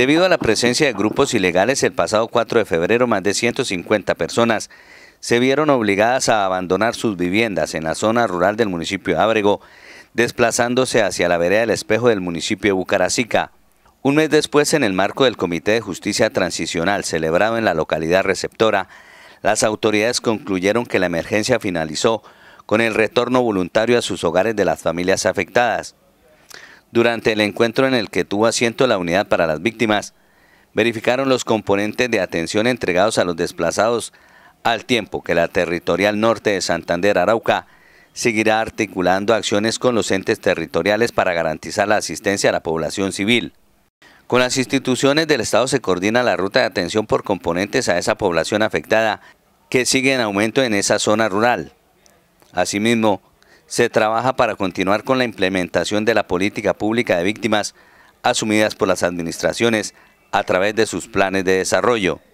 Debido a la presencia de grupos ilegales, el pasado 4 de febrero más de 150 personas se vieron obligadas a abandonar sus viviendas en la zona rural del municipio de Ábrego, desplazándose hacia la vereda del espejo del municipio de Bucaracica. Un mes después, en el marco del Comité de Justicia Transicional celebrado en la localidad receptora, las autoridades concluyeron que la emergencia finalizó con el retorno voluntario a sus hogares de las familias afectadas. Durante el encuentro en el que tuvo asiento la unidad para las víctimas, verificaron los componentes de atención entregados a los desplazados, al tiempo que la Territorial Norte de Santander Arauca seguirá articulando acciones con los entes territoriales para garantizar la asistencia a la población civil. Con las instituciones del Estado se coordina la ruta de atención por componentes a esa población afectada que sigue en aumento en esa zona rural. Asimismo, se trabaja para continuar con la implementación de la política pública de víctimas asumidas por las administraciones a través de sus planes de desarrollo.